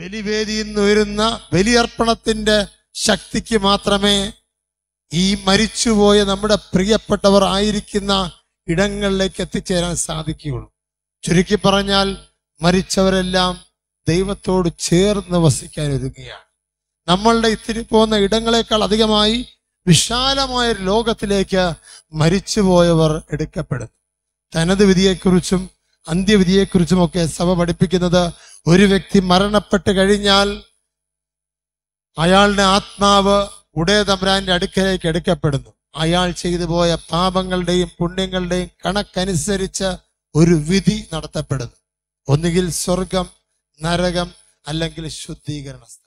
ബലിവേദിയിൽ നിന്ന് വരുന്ന ബലിയർപ്പണത്തിന്റെ ശക്തിക്ക് മാത്രമേ ഈ മരിച്ചുപോയ നമ്മുടെ പ്രിയപ്പെട്ടവർ ആയിരിക്കുന്ന ഇടങ്ങളിലേക്ക് എത്തിച്ചേരാൻ സാധിക്കുകയുള്ളൂ ചുരുക്കി പറഞ്ഞാൽ മരിച്ചവരെല്ലാം ദൈവത്തോട് ചേർന്ന് വസിക്കാൻ ഒരുങ്ങുകയാണ് നമ്മളുടെ ഇത്തിരി പോകുന്ന ഇടങ്ങളെക്കാൾ അധികമായി വിശാലമായ ലോകത്തിലേക്ക് മരിച്ചുപോയവർ എടുക്കപ്പെടുന്നു തനത് വിധിയെക്കുറിച്ചും അന്ത്യവിധിയെക്കുറിച്ചുമൊക്കെ സഭ പഠിപ്പിക്കുന്നത് ഒരു വ്യക്തി മരണപ്പെട്ട് കഴിഞ്ഞാൽ അയാളുടെ ആത്മാവ് ഉടയ തമ്പുരാന്റെ അടുക്കലേക്ക് എടുക്കപ്പെടുന്നു അയാൾ ചെയ്തു പോയ പാപങ്ങളുടെയും പുണ്യങ്ങളുടെയും കണക്കനുസരിച്ച് ഒരു വിധി നടത്തപ്പെടുന്നു ഒന്നുകിൽ സ്വർഗം നരകം അല്ലെങ്കിൽ ശുദ്ധീകരണ